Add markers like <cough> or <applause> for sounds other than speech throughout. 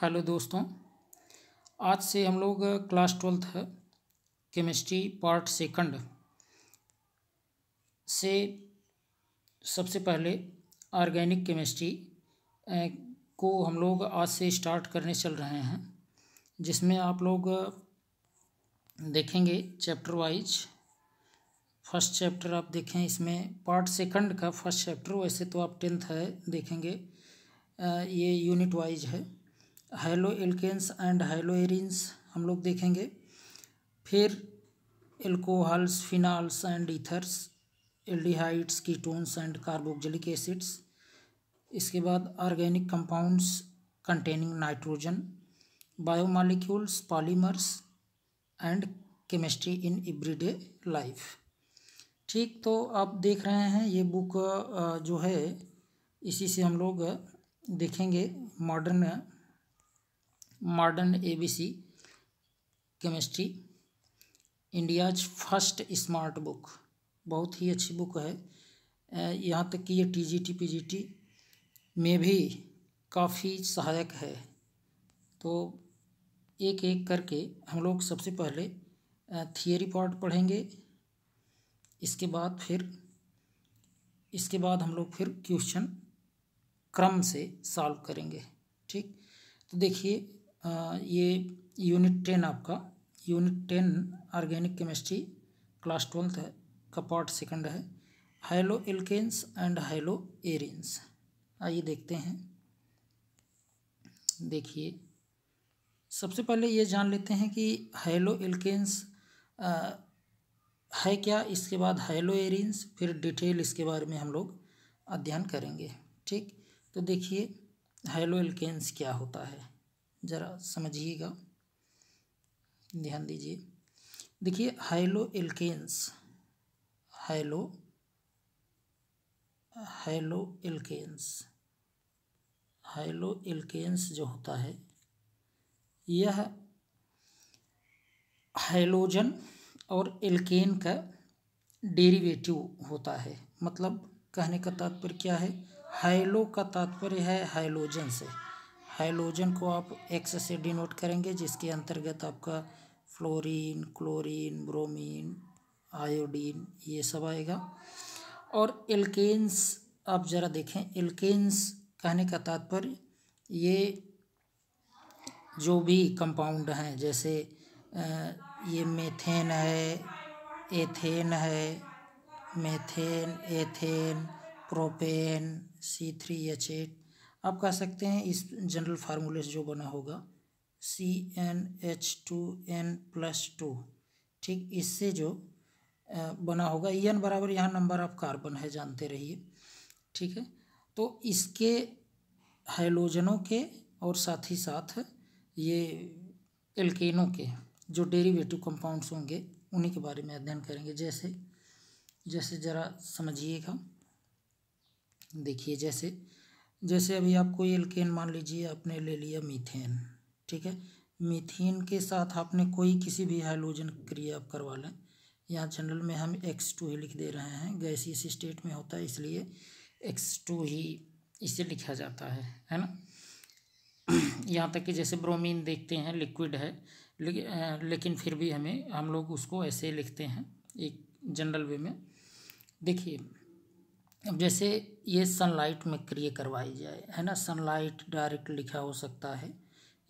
Hello दोस्तों आज से हम लोग class twelfth chemistry part second से सबसे पहले ऑर्गेनिक केमिस्ट्री को हम लोग आज से स्टार्ट करने चल रहे हैं जिसमें आप लोग देखेंगे चैप्टर वाइज फर्स्ट चैप्टर आप देखें इसमें पार्ट सेकंड का फर्स्ट चैप्टर वैसे तो आप टेंथ है देखेंगे ये यूनिट वाइज है haloalkanes and haloarenes हम लोग देखेंगे फिर alcohols phenols and ethers aldehydes ketones and carboxylic acids इसके बाद organic compounds containing nitrogen biomolecules polymers and chemistry in everyday life ठीक तो आप देख रहे हैं ये बुक जो है इसी से हम लोग देखेंगे modern modern ABC chemistry India's first smart book बहुत ही अच्छी बुक है यहाँ तक कि ये टीजीटी पीजीटी में भी काफ़ी सहायक है तो एक एक करके हम लोग सबसे पहले थियरी पार्ट पढ़ेंगे इसके बाद फिर इसके बाद हम लोग फिर क्वेश्चन क्रम से सॉल्व करेंगे ठीक तो देखिए ये यूनिट टेन आपका unit ten organic chemistry class twelfth का पार्ट सेकंड है haloalkanes and haloarenes आइए देखते हैं देखिए सबसे पहले ये जान लेते हैं कि हाइलो एल्केन्स है क्या इसके बाद हाइलो एरिन्स फिर डिटेल इसके बारे में हम लोग अध्ययन करेंगे ठीक तो देखिए हाइलो एल्केन्स क्या होता है ज़रा समझिएगा ध्यान दीजिए देखिए haloalkanes halo haloalkanes haloalkanes जो होता है यह हाइलोजन और एल्केन का डेरिवेटिव होता है मतलब कहने का तात्पर्य क्या है हाइलो का तात्पर्य है हाइलोजन से हाइलोजन को आप एक्स से डिनोट करेंगे जिसके अंतर्गत आपका फ्लोरीन क्लोरीन ब्रोमीन आयोडीन ये सब आएगा और एल्केन्स आप ज़रा देखें एल्केन्स कहने का तात्पर्य ये जो भी कंपाउंड हैं जैसे ये मेथेन है एथेन है methane ethane propane C three H eight आप कह सकते हैं इस जनरल फार्मूले से जो बना होगा C n H two n plus two ठीक इससे जो बना होगा एन e बराबर यहाँ नंबर ऑफ कार्बन है जानते रहिए ठीक है तो इसके हाइलोजनों के और साथ ही साथ ये एल्केनों के जो डेरिवेटिव कंपाउंड्स होंगे उन्हीं के बारे में अध्ययन करेंगे जैसे जैसे ज़रा समझिएगा देखिए जैसे जैसे अभी आपको एल्केन मान लीजिए आपने ले लिया मीथेन ठीक है मीथेन के साथ आपने कोई किसी भी हाइलोजन क्रिया आप करवा लें यहाँ जनरल में हम एक्स टू ही लिख दे रहे हैं गैस इस स्टेट में होता है इसलिए एक्स टू ही इसे लिखा जाता है है ना <clears throat> यहाँ तक कि जैसे ब्रोमीन देखते हैं लिक्विड है लेकिन फिर भी हमें हम लोग उसको ऐसे लिखते हैं एक जनरल वे में देखिए अब जैसे ये सनलाइट में क्रिय करवाई जाए है ना सनलाइट डायरेक्ट लिखा हो सकता है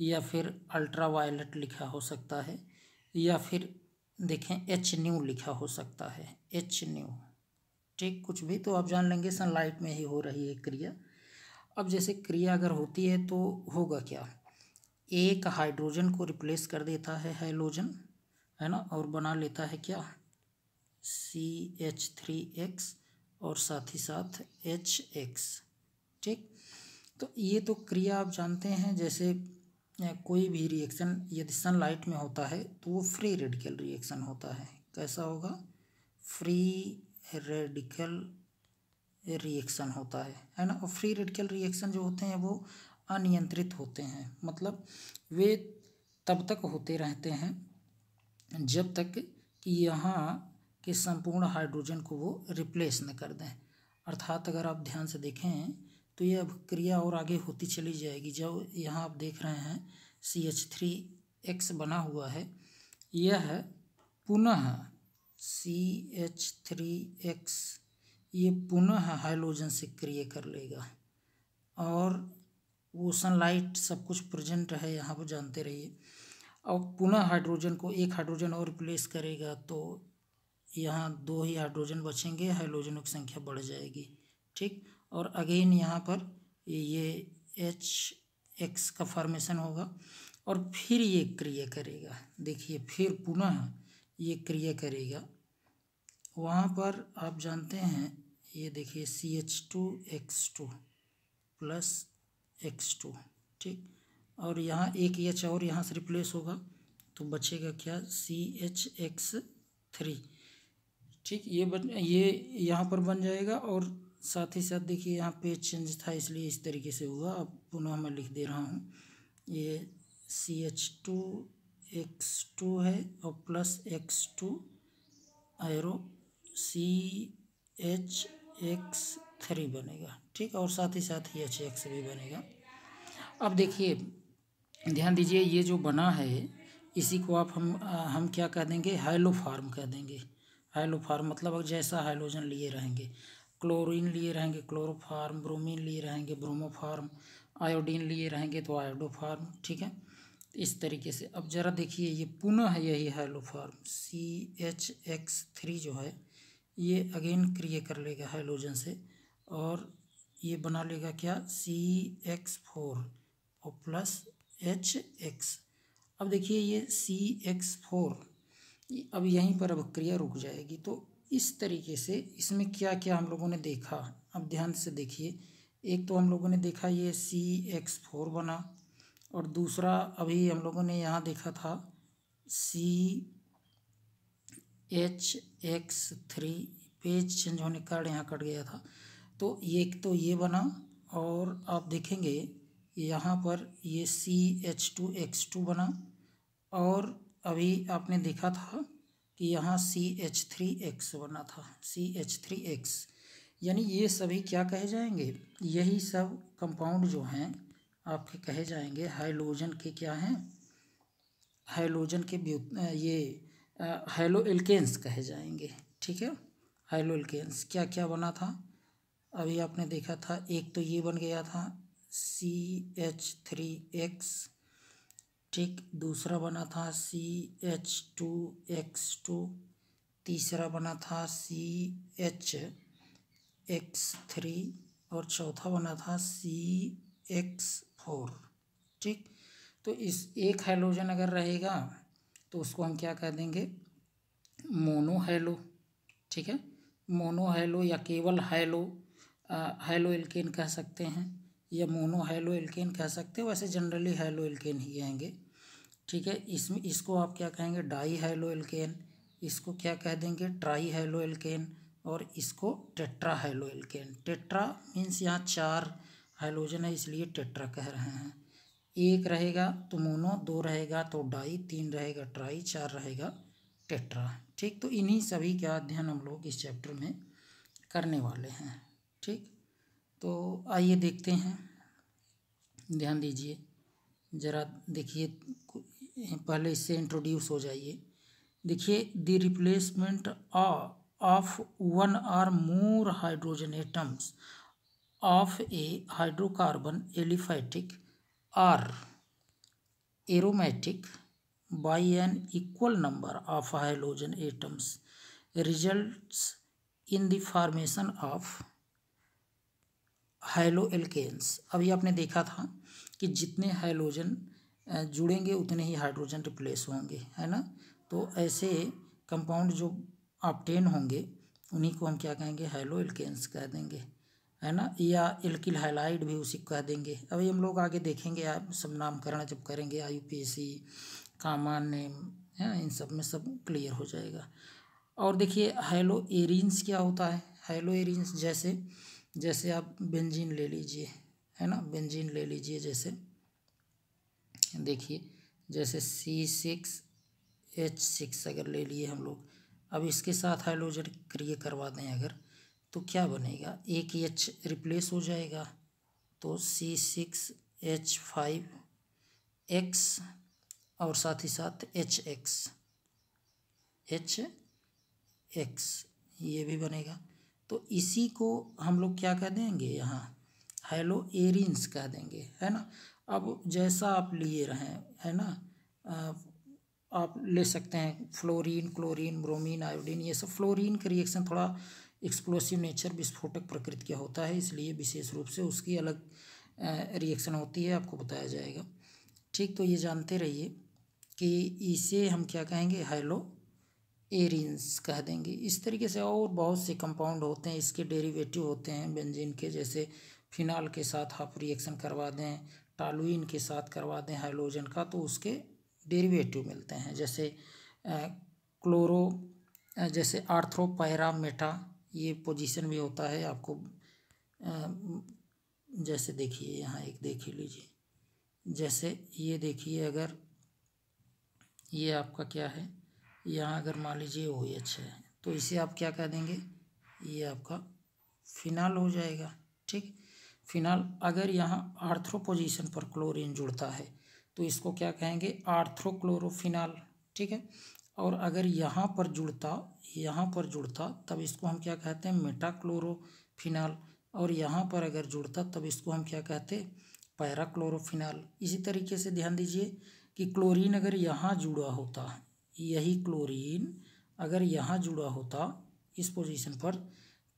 या फिर अल्ट्रावायलेट लिखा हो सकता है या फिर देखें एच न्यू लिखा हो सकता है एच न्यू ठीक कुछ भी तो आप जान लेंगे सनलाइट में ही हो रही है क्रिया अब जैसे क्रिया अगर होती है तो होगा क्या एक हाइड्रोजन को रिप्लेस कर देता है हाइलोजन है ना और बना लेता है क्या सी एच थ्री एक्स और साथ ही साथ एच एक्स ठीक तो ये तो क्रिया आप जानते हैं जैसे कोई भी रिएक्शन यदि सनलाइट में होता है तो वो फ्री रेडिकल रिएक्शन होता है कैसा होगा फ्री रेडिकल रिएक्शन होता है है ना और फ्री रेडिकल रिएक्शन जो होते हैं वो अनियंत्रित होते हैं मतलब वे तब तक होते रहते हैं जब तक कि यहाँ कि संपूर्ण हाइड्रोजन को वो रिप्लेस न कर दें अर्थात अगर आप ध्यान से देखें तो ये अब क्रिया और आगे होती चली जाएगी जब यहाँ आप देख रहे हैं सी एच थ्री एक्स बना हुआ है यह पुनः सी एच थ्री एक्स ये पुनः हाइड्रोजन से क्रिय कर लेगा और वो सनलाइट सब कुछ प्रेजेंट है यहाँ पर जानते रहिए और पुनः हाइड्रोजन को एक हाइड्रोजन और रिप्लेस करेगा तो यहाँ दो ही हाइड्रोजन बचेंगे हाइड्रोजनों की संख्या बढ़ जाएगी ठीक और अगेन यहाँ पर ये एच एक्स का फॉर्मेशन होगा और फिर ये क्रिया करेगा देखिए फिर पुनः ये क्रिया करेगा वहाँ पर आप जानते हैं ये देखिए C H two X two plus X two ठीक और यहाँ एक एच और यहाँ से रिप्लेस होगा तो बचेगा क्या सी एच एक्स थ्री ठीक ये बन ये यहाँ पर बन जाएगा और साथ ही साथ देखिए यहाँ पेज चेंज था इसलिए इस तरीके से हुआ अब पुनः मैं लिख दे रहा हूँ ये C H two X two है और प्लस एक्स टू आयरो सी एच एक्स थ्री बनेगा ठीक और साथ ही साथ ही एच एक्स भी बनेगा अब देखिए ध्यान दीजिए ये जो बना है इसी को आप हम हम क्या कह देंगे हेलो फार्म कह देंगे हाइलोफार्म मतलब जैसा हाइलोजन लिए रहेंगे क्लोरीन लिए रहेंगे क्लोरोफार्म ब्रोमीन लिए रहेंगे ब्रोमोफार्म आयोडीन लिए रहेंगे तो आयोडोफार्म ठीक है इस तरीके से अब जरा देखिए ये पुनः है यही haloform C H X three जो है ये अगेन क्रिए कर लेगा हाइलोजन से और ये बना लेगा क्या सी एक्स फोर और प्लस एच एक्स अब देखिए ये सी एक्स फोर अब यहीं पर अब क्रिया रुक जाएगी तो इस तरीके से इसमें क्या क्या हम लोगों ने देखा अब ध्यान से देखिए एक तो हम लोगों ने देखा ये सी एक्स फोर बना और दूसरा अभी हम लोगों ने यहाँ देखा था C H X three page change होने के कारण यहाँ कट गया था तो एक तो ये बना और आप देखेंगे यहाँ पर ये C H two X two बना और अभी आपने देखा था कि यहाँ सी एच थ्री एक्स बना था सी एच थ्री एक्स यानी ये सभी क्या कहे जाएंगे यही सब कंपाउंड जो हैं आपके कहे जाएंगे हाइलोजन के क्या हैं हाइलोजन के ये हेलो एल्केन्स कहे जाएंगे ठीक है हेलो एल्केन्स क्या क्या बना था अभी आपने देखा था एक तो ये बन गया था सी एच थ्री एक्स ठीक दूसरा बना था C H two X two तीसरा बना था सी एच एक्स थ्री और चौथा बना था सी एक्स फोर ठीक तो इस एक हाइलोजन अगर रहेगा तो उसको हम क्या कह देंगे मोनो हेलो ठीक है मोनो हेलो या केवल हेलो हेलो एल्केन कह सकते हैं या मोनो हेलो एल्केन कह सकते हैं वैसे जनरली हेलो एल्केन ही आएंगे ठीक है इसमें इसको आप क्या कहेंगे डाई हैलो एल्केन इसको क्या कह देंगे ट्राई हैलो एल्केन और इसको tetrahaloalkane tetra means यहाँ चार हाइलोजन है इसलिए टेट्रा कह रहे हैं एक रहेगा तो मोनो दो रहेगा तो डाई तीन रहेगा ट्राई चार रहेगा टेट्रा ठीक तो इन्हीं सभी का अध्ययन हम लोग इस चैप्टर में करने वाले हैं ठीक तो आइए देखते हैं ध्यान दीजिए ज़रा देखिए पहले इससे इंट्रोड्यूस हो जाइए देखिए the replacement of one or more hydrogen atoms of a hydrocarbon aliphatic or aromatic by an equal number of hydrogen atoms result in the formation of haloalkanes अभी आपने देखा था कि जितने हाइलोजन जुड़ेंगे उतने ही हाइड्रोजन रिप्लेस होंगे है ना तो ऐसे कंपाउंड जो ऑप्टेन होंगे उन्हीं को हम क्या कहेंगे हेलो एल्केन्स कह देंगे है ना या एल्किल हाइलाइड भी उसी को कह देंगे अभी हम लोग आगे देखेंगे आप सब नामकरण जब करेंगे आई कामान नेम है इन सब में सब क्लियर हो जाएगा और देखिए हेलो एरिन्स क्या होता है हेलो एरिन्स जैसे जैसे आप बेंजीन ले लीजिए है ना बेंजीन ले लीजिए जैसे देखिए जैसे सी सिक्स एच सिक्स अगर ले लिए हम लोग अब इसके साथ हाइलोजन क्रिए करवा दें अगर तो क्या बनेगा एक एच रिप्लेस हो जाएगा तो C six H five X और साथ ही साथ एच एक्स एच एक्स ये भी बनेगा तो इसी को हम लोग क्या कह देंगे यहाँ हेलो एरिन्स कह देंगे है ना अब जैसा आप लिए रहें है ना आप ले सकते हैं फ्लोरीन क्लोरीन ब्रोमीन आयोडीन ये सब फ्लोरीन का रिएक्शन थोड़ा एक्सप्लोसिव नेचर विस्फोटक प्रकृति का होता है इसलिए विशेष रूप से उसकी अलग रिएक्शन होती है आपको बताया जाएगा ठीक तो ये जानते रहिए कि इसे हम क्या कहेंगे हाइलो एरिन्स कह देंगे इस तरीके से और बहुत से कंपाउंड होते हैं इसके डेरिवेटिव होते हैं बेंजीन के जैसे फिनाल के साथ आप रिएक्शन करवा दें टालुइन के साथ करवा दें हाइलोजन का तो उसके डेरिवेटिव मिलते हैं जैसे क्लोरो जैसे मेटा ये पोजीशन भी होता है आपको जैसे देखिए यहाँ एक देख लीजिए जैसे ये देखिए अगर ये आपका क्या है यहाँ अगर मान लीजिए ओ एच अच्छा है तो इसे आप क्या कह देंगे ये आपका फिनाल हो जाएगा ठीक फिनाल अगर यहाँ आर्थ्रो पर क्लोरीन जुड़ता है तो इसको क्या कहेंगे आर्थ्रोक्लोरोफिनाल ठीक है और अगर यहाँ पर जुड़ता यहाँ पर जुड़ता तब इसको हम क्या कहते हैं मेटाक्लोरोफिनाल और यहाँ पर अगर जुड़ता तब इसको हम क्या कहते हैं पैराक्लोरोफिनाल इसी तरीके से ध्यान दीजिए कि क्लोरीन अगर यहाँ जुड़ा होता यही क्लोरीन अगर यहाँ जुड़ा होता इस पोजीशन पर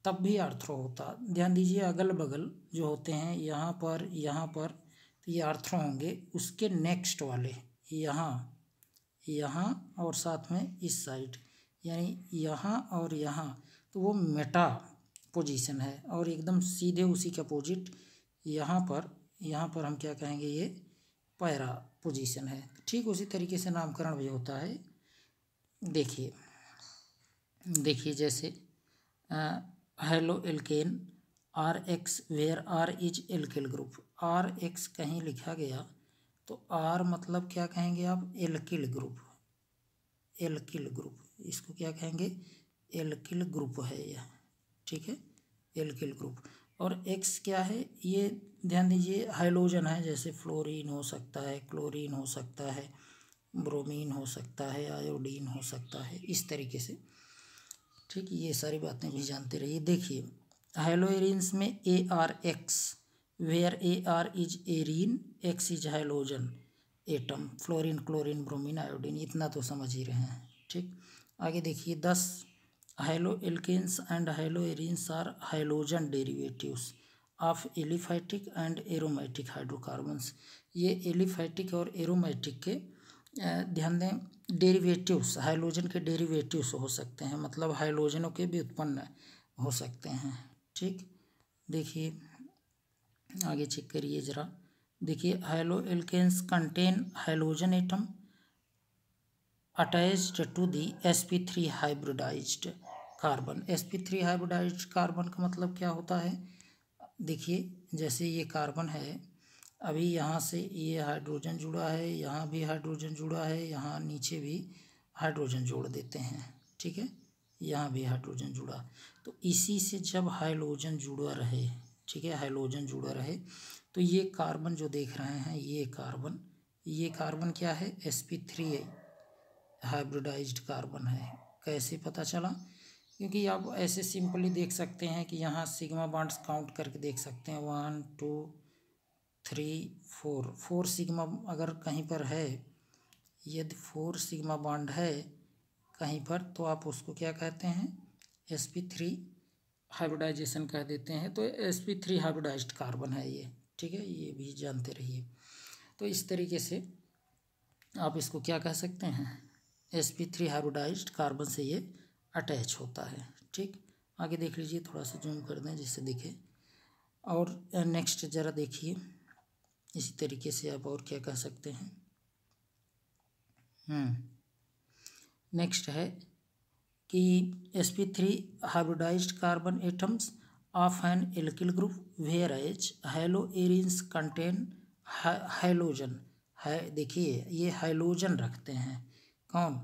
तब भी आर्थ्रो होता ध्यान दीजिए अगल बगल जो होते हैं यहाँ पर यहाँ पर तो ये आर्थ्रो होंगे उसके नेक्स्ट वाले यहाँ यहाँ और साथ में इस साइड यानी यहाँ और यहाँ तो वो मेटा पोजीशन है और एकदम सीधे उसी के अपोजिट यहाँ पर यहाँ पर हम क्या कहेंगे ये पैरा पोजीशन है ठीक उसी तरीके से नामकरण भी होता है देखिए देखिए जैसे आ, haloalkane R X where R is alkyl group R X कहीं लिखा गया तो आर मतलब क्या कहेंगे आप एल्किल ग्रुप एल्किल ग्रुप इसको क्या कहेंगे एल्किल ग्रुप है यह ठीक है एल्किल ग्रुप और एक्स क्या है ये ध्यान दीजिए हाइलोजन है जैसे फ्लोरीन हो सकता है क्लोरीन हो सकता है ब्रोमीन हो सकता है आयोडीन हो सकता है इस तरीके से ठीक ये सारी बातें भी जानते रहिए देखिए हेलोरिन्स में A R X where A R is arene X is halogen atom fluorine chlorine bromine iodine इतना तो समझ ही रहे हैं ठीक आगे देखिए दस haloalkanes and haloarenes are halogen derivatives of aliphatic and aromatic hydrocarbons ये एलिफैटिक और एरोमेटिक के ध्यान दें डेरिवेटिव्स हाइलोजन के डेरिवेटिव्स हो सकते हैं मतलब हाइलोजनों के भी उत्पन्न हो सकते हैं ठीक देखिए आगे चेक करिए ज़रा देखिए haloalkanes contain halogen atom attached to the S P three hybridized carbon S P three hybridized carbon का मतलब क्या होता है देखिए जैसे ये कार्बन है अभी यहाँ से ये हाइड्रोजन जुड़ा है यहाँ भी हाइड्रोजन जुड़ा है यहाँ नीचे भी हाइड्रोजन जोड़ देते हैं ठीक है यहाँ भी हाइड्रोजन जुड़ा तो इसी से जब हाइड्रोजन जुड़ा रहे ठीक है हाइड्रोजन जुड़ा रहे तो ये कार्बन जो देख रहे हैं ये कार्बन ये कार्बन क्या है S P three hybridize hybridized carbon है कैसे पता चला क्योंकि आप ऐसे सिंपली देख सकते हैं कि यहाँ सिग्मा बांड्स काउंट करके देख सकते हैं one two three four four sigma अगर कहीं पर है यदि फोर सिग्मा बॉन्ड है कहीं पर तो आप उसको क्या कहते हैं एस पी थ्री हाइब्रिडाइजेशन कह देते हैं तो S P three hybridize carbon है ये ठीक है ये भी जानते रहिए तो इस तरीके से आप इसको क्या कह सकते हैं S P three hybridize carbon से ये अटैच होता है ठीक आगे देख लीजिए थोड़ा सा जूम कर दें जिससे दिखे और नेक्स्ट ज़रा देखिए इसी तरीके से आप और क्या कह सकते हैं नेक्स्ट हम्म। है कि S P three hybridize carbon atoms of an alkyl group where H haloarenes contain halogen है देखिए ये हाइलोजन रखते हैं कौन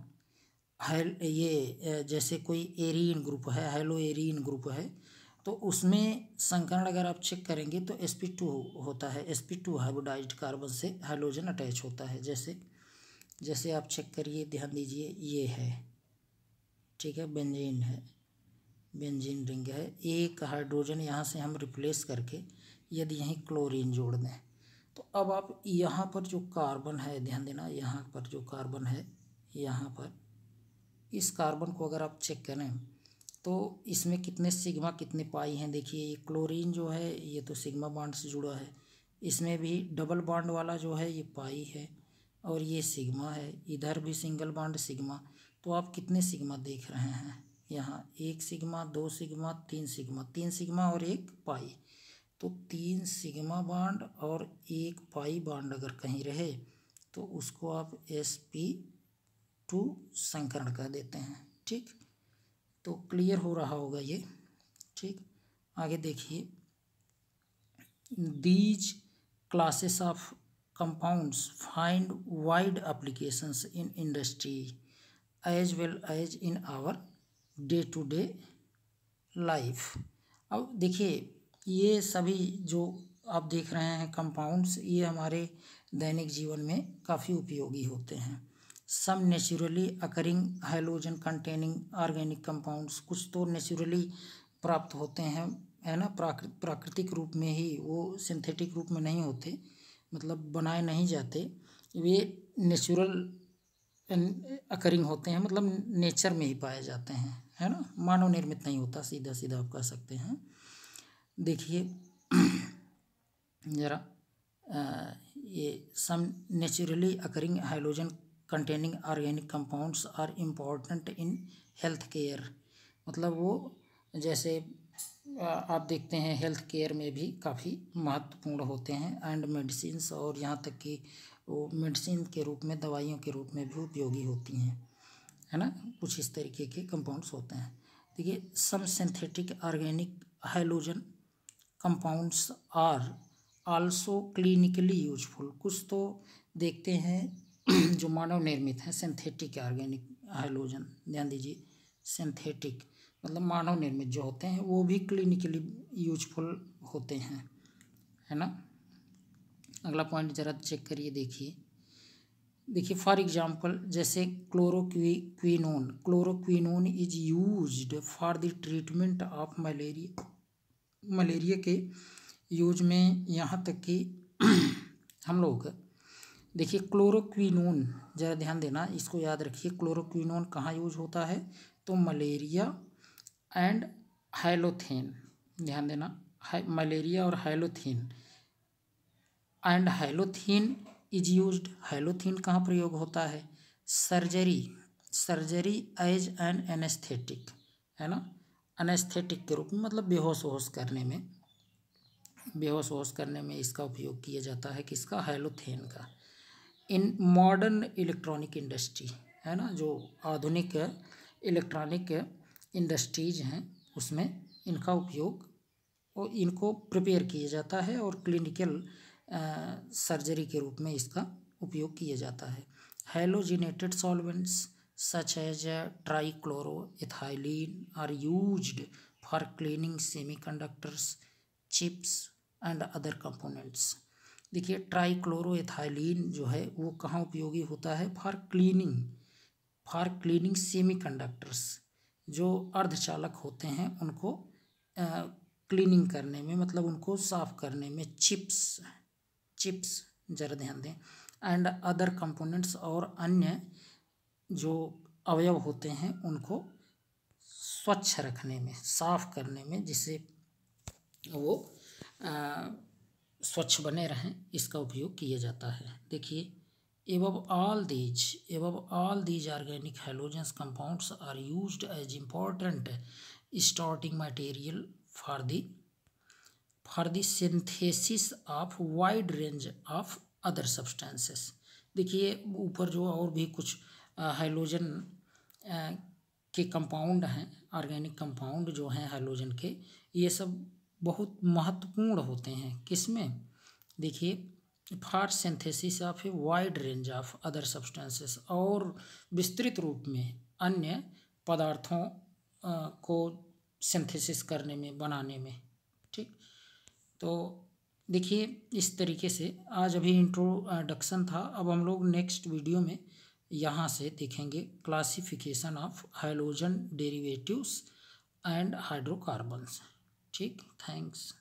हाइल ये जैसे कोई एरिन ग्रुप है हेलो एरिन ग्रुप है तो उसमें संकरण अगर आप चेक करेंगे तो एस पी टू होता है S P two hybridized carbon से हाइड्रोजन अटैच होता है जैसे जैसे आप चेक करिए ध्यान दीजिए ये है ठीक है बेंजीन है बेंजीन रिंग है एक हाइड्रोजन यहाँ से हम रिप्लेस करके यदि यहीं क्लोरीन जोड़ दें तो अब आप यहाँ पर जो कार्बन है ध्यान देना यहाँ पर जो कार्बन है यहाँ पर इस कार्बन को अगर आप चेक करें तो इसमें कितने सिग्मा कितने पाई हैं देखिए ये क्लोरीन जो है ये तो सिग्मा बाड से जुड़ा है इसमें भी डबल बांड वाला जो है ये पाई है और ये सिग्मा है इधर भी सिंगल बाड सिग्मा तो आप कितने सिग्मा देख रहे हैं यहाँ एक सिग्मा दो सिग्मा तीन सिग्मा तीन सिग्मा और एक पाई तो तीन सिग्मा बाड और एक पाई बाड अगर कहीं रहे तो उसको आप एस पी टू संकरण कर देते हैं ठीक तो क्लियर हो रहा होगा ये ठीक आगे देखिए these classes of compounds find wide applications in industry as well as in our day to day life अब देखिए ये सभी जो आप देख रहे हैं कंपाउंड्स ये हमारे दैनिक जीवन में काफ़ी उपयोगी होते हैं some naturally occurring halogen containing organic compounds कुछ तो नेचुरली प्राप्त होते हैं है ना प्राकृत प्राकृतिक रूप में ही वो सिंथेटिक रूप में नहीं होते मतलब बनाए नहीं जाते वे नेचुरल अकरिंग होते हैं मतलब नेचर में ही पाए जाते हैं है ना मानव निर्मित नहीं होता सीधा सीधा आप कह सकते हैं देखिए ज़रा ये some naturally occurring halogen containing organic compounds are important in health care मतलब वो जैसे आप देखते हैं हेल्थ केयर में भी काफ़ी महत्वपूर्ण होते हैं एंड मेडिसिन और यहाँ तक कि वो मेडिसिन के रूप में दवाइयों के रूप में भी उपयोगी होती हैं है ना कुछ इस तरीके के कंपाउंड्स होते हैं देखिए some synthetic organic halogen compounds are also clinically useful कुछ तो देखते हैं <clears throat> जो मानव निर्मित हैं सिंथेटिक ऑर्गेनिक हाइलोजन ध्यान दीजिए सिंथेटिक मतलब मानव निर्मित जो होते हैं वो भी क्लिनिकली यूजफुल होते हैं है ना अगला पॉइंट ज़रा चेक करिए देखिए देखिए फॉर एग्जांपल जैसे chloroquinone chloroquinone is used for the treatment of malaria malaria के यूज में यहाँ तक कि <clears throat> हम लोग देखिए क्लोरोक्विनोन ज़रा ध्यान देना इसको याद रखिए क्लोरोक्विनोन कहाँ यूज होता है तो मलेरिया एंड हाइलोथेन ध्यान देना है, मलेरिया और halothane and halothane is use halothane कहाँ प्रयोग होता है surgery surgery as an anaesthetic है ना अनेस्थेटिक के रूप में मतलब बेहोश होश करने में बेहोश होश करने में इसका उपयोग किया जाता है किसका हाइलोथेन का इन मॉडर्न इलेक्ट्रॉनिक इंडस्ट्री है ना जो आधुनिक इलेक्ट्रॉनिक इंडस्ट्रीज हैं उसमें इनका उपयोग और इनको प्रिपेयर किया जाता है और क्लिनिकल सर्जरी के रूप में इसका उपयोग किया जाता है halogenated solvents such as ethylene are used for cleaning semiconductors chips and other components देखिए ट्राईक्लोरोथाइलिन जो है वो कहाँ उपयोगी होता है for cleaning for cleaning semiconductors जो अर्धचालक होते हैं उनको क्लीनिंग करने में मतलब उनको साफ करने में चिप्स चिप्स जरा ध्यान दें एंड अदर कंपोनेंट्स और अन्य जो अवयव होते हैं उनको स्वच्छ रखने में साफ करने में जिससे वो आ, स्वच्छ बने रहें इसका उपयोग किया जाता है देखिए above all these above all these organic halogens compounds are used as important starting material for the for the synthesis of wide range of other substances देखिए ऊपर जो और भी कुछ हाइलोजन के कंपाउंड हैं ऑर्गेनिक कंपाउंड जो हैं हाइलोजन के ये सब बहुत महत्वपूर्ण होते हैं किसमें देखिए fast synthesis of a wide range of other substances और विस्तृत रूप में अन्य पदार्थों को सिंथेसिस करने में बनाने में ठीक तो देखिए इस तरीके से आज अभी इंट्रोडक्शन था अब हम लोग नेक्स्ट वीडियो में यहाँ से देखेंगे classification of halogen derivatives and hydrocarbons ठीक थैंक्स